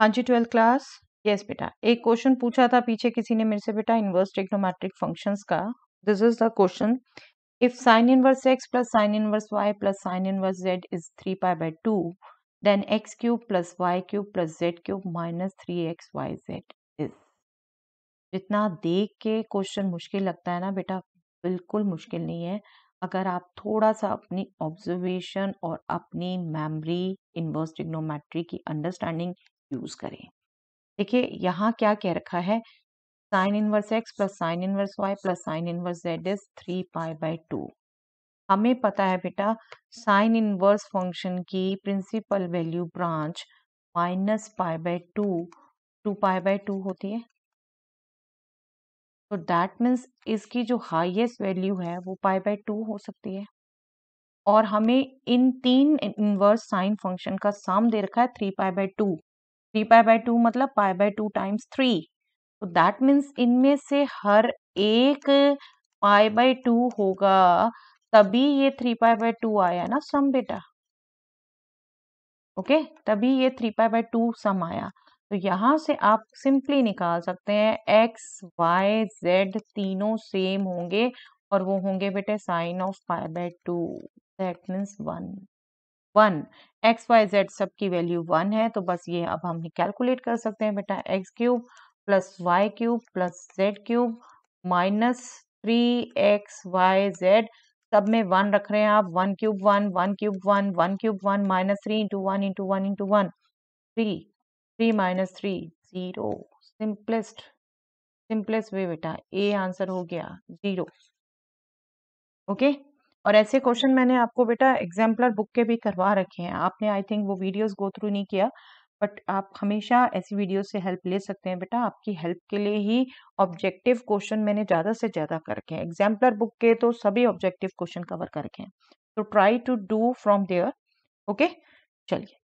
हाँ जी twelfth class yes बेटा एक क्वेश्चन पूछा था पीछे किसी ने मेरे से बेटा इनवर्स ट्रिग्नोमेट्रिक फंक्शंस का this is the question if sine inverse x plus sine inverse y plus sine inverse z is three pi by two then x cube plus y cube plus z cube minus three x y z is जितना देख के question मुश्किल लगता है ना बेटा बिल्कुल मुश्किल नहीं है अगर आप थोड़ा सा अपनी ऑब्जर्वेशन और अपनी मेमोरी इनवर्स ट्रिग्नोमेट्री की अंडरस्टैंडिंग यूज़ करें देखिए यहाँ क्या कह रखा है sine inverse x plus sine inverse y plus sine inverse z is three pi by two हमें पता है बेटा साइन इनवर्स फंक्शन की principal value branch minus pi by two to pi by two होती है तो दैट मीन्स इसकी जो हाईएस्ट वैल्यू है वो पाई बाई टू हो सकती है और हमें इन तीन इनवर्स साइन फंक्शन का साम दे रखा है three pi by two three pi by two मतलब pi by two times three तो दैट मीन्स इनमें से हर एक पाई बाय टू होगा तभी ये थ्री पाई बाय टू आया ना सम बेटा ओके okay? तभी ये three pi by two sum आया तो यहाँ से आप सिंपली निकाल सकते हैं एक्स वाई जेड तीनों सेम होंगे और वो होंगे बेटे sine of pi by two that means one one x y z सबकी वैल्यू वन है तो बस ये अब हम कैलकुलेट कर सकते हैं बेटा x cube plus y cube plus z cube minus three x y z सब में वन रख रहे हैं आप one cube one one cube one one cube one minus three into one into one into one three three minus three zero simplest simplest way बेटा a answer हो गया zero okay okay? और ऐसे question मैंने आपको बेटा exemplar book के भी करवा रखे हैं आपने आई थिंक वो वीडियोस गो थ्रू नहीं किया बट आप हमेशा ऐसी वीडियो से हेल्प ले सकते हैं बेटा आपकी हेल्प के लिए ही ऑब्जेक्टिव क्वेश्चन मैंने ज़्यादा से ज़्यादा करके हैं एग्जाम्पलर बुक के तो सभी ऑब्जेक्टिव क्वेश्चन कवर करके हैं तो try to do from there okay चलिए